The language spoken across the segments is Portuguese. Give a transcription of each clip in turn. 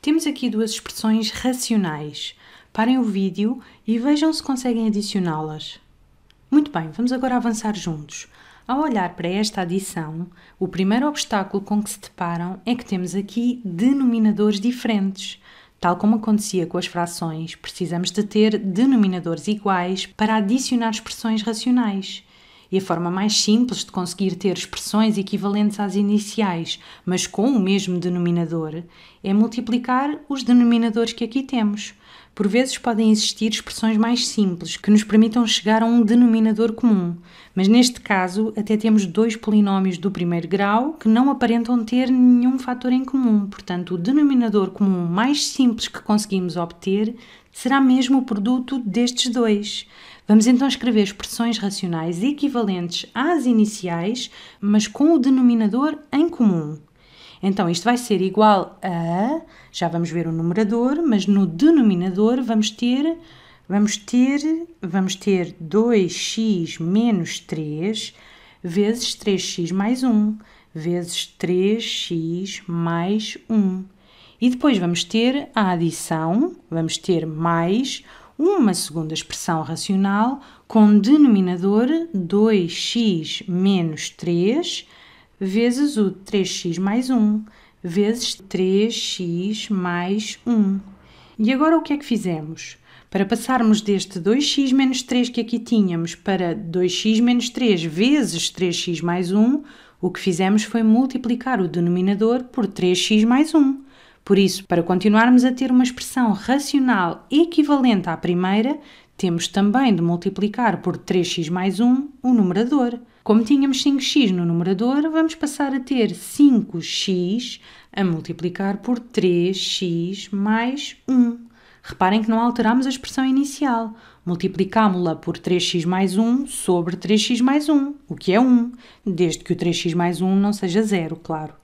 Temos aqui duas expressões racionais. Parem o vídeo e vejam se conseguem adicioná-las. Muito bem, vamos agora avançar juntos. Ao olhar para esta adição, o primeiro obstáculo com que se deparam é que temos aqui denominadores diferentes. Tal como acontecia com as frações, precisamos de ter denominadores iguais para adicionar expressões racionais e a forma mais simples de conseguir ter expressões equivalentes às iniciais, mas com o mesmo denominador, é multiplicar os denominadores que aqui temos. Por vezes podem existir expressões mais simples que nos permitam chegar a um denominador comum, mas neste caso até temos dois polinómios do primeiro grau que não aparentam ter nenhum fator em comum, portanto, o denominador comum mais simples que conseguimos obter será mesmo o produto destes dois. Vamos então escrever expressões racionais equivalentes às iniciais, mas com o denominador em comum. Então, isto vai ser igual a, já vamos ver o numerador, mas no denominador vamos ter vamos ter vamos ter 2x menos 3 vezes 3x mais 1 vezes 3x mais 1. E depois vamos ter a adição, vamos ter mais uma segunda expressão racional com denominador 2x menos 3 vezes o 3x mais 1 vezes 3x mais 1. E agora o que é que fizemos? Para passarmos deste 2x menos 3 que aqui tínhamos para 2x menos 3 vezes 3x mais 1, o que fizemos foi multiplicar o denominador por 3x mais 1. Por isso, para continuarmos a ter uma expressão racional equivalente à primeira, temos também de multiplicar por 3x mais 1 o numerador. Como tínhamos 5x no numerador, vamos passar a ter 5x a multiplicar por 3x mais 1. Reparem que não alteramos a expressão inicial. Multiplicámo-la por 3x mais 1 sobre 3x mais 1, o que é 1, desde que o 3x mais 1 não seja zero, claro.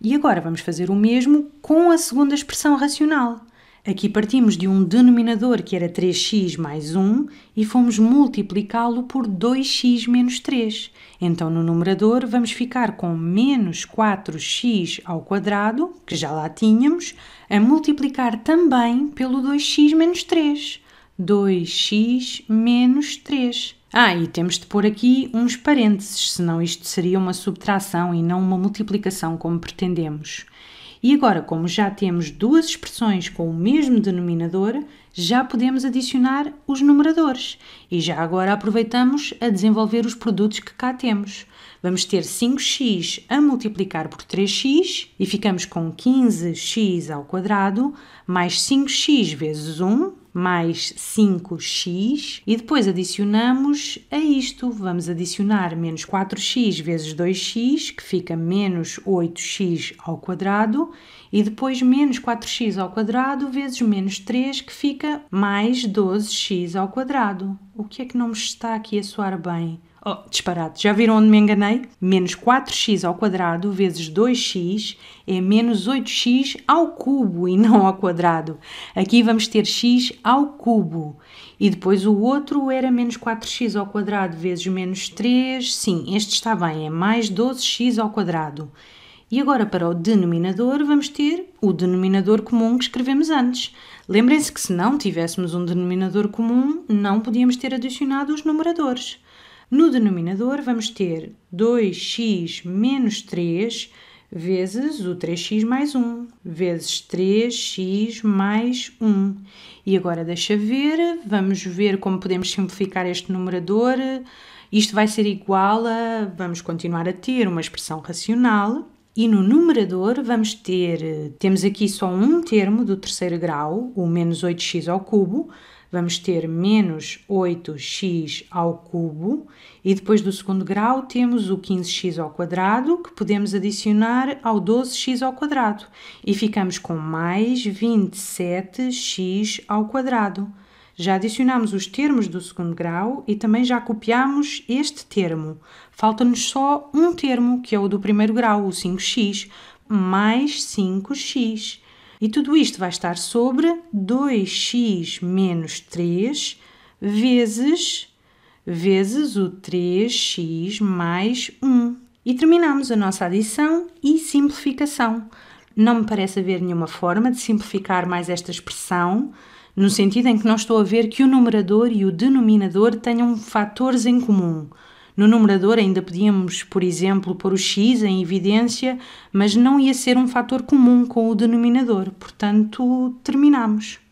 E agora vamos fazer o mesmo com a segunda expressão racional. Aqui partimos de um denominador que era 3x mais 1 e fomos multiplicá-lo por 2x menos 3. Então, no numerador, vamos ficar com menos 4x ao quadrado, que já lá tínhamos, a multiplicar também pelo 2x menos 3. 2x menos 3. Ah, e temos de pôr aqui uns parênteses, senão isto seria uma subtração e não uma multiplicação como pretendemos. E agora, como já temos duas expressões com o mesmo denominador, já podemos adicionar os numeradores. E já agora aproveitamos a desenvolver os produtos que cá temos. Vamos ter 5x a multiplicar por 3x e ficamos com 15x ao quadrado mais 5x vezes 1 mais 5x e depois adicionamos a isto. Vamos adicionar menos 4x vezes 2x, que fica menos 8x ao quadrado, e depois menos 4x ao quadrado vezes menos 3, que fica mais 12x ao quadrado. O que é que não me está aqui a soar bem? Oh, disparado. Já viram onde me enganei? Menos 4x ao quadrado vezes 2x é menos 8x ao cubo e não ao quadrado. Aqui vamos ter x ao cubo. E depois o outro era menos 4x ao quadrado vezes menos 3. Sim, este está bem, é mais 12x ao quadrado. E agora para o denominador vamos ter o denominador comum que escrevemos antes. Lembrem-se que se não tivéssemos um denominador comum, não podíamos ter adicionado os numeradores. No denominador, vamos ter 2x menos 3 vezes o 3x mais 1, vezes 3x mais 1. E agora deixa ver, vamos ver como podemos simplificar este numerador. Isto vai ser igual a, vamos continuar a ter uma expressão racional, e no numerador vamos ter, temos aqui só um termo do terceiro grau, o menos 8x ao cubo, vamos ter menos 8x ao cubo e depois do segundo grau temos o 15x ao quadrado que podemos adicionar ao 12x ao quadrado e ficamos com mais 27x ao quadrado. Já adicionamos os termos do segundo grau e também já copiamos este termo. Falta-nos só um termo, que é o do primeiro grau, o 5x, mais 5x. E tudo isto vai estar sobre 2x menos 3 vezes, vezes o 3x mais 1. E terminamos a nossa adição e simplificação. Não me parece haver nenhuma forma de simplificar mais esta expressão, no sentido em que não estou a ver que o numerador e o denominador tenham fatores em comum. No numerador ainda podíamos, por exemplo, pôr o x em evidência, mas não ia ser um fator comum com o denominador, portanto, terminamos.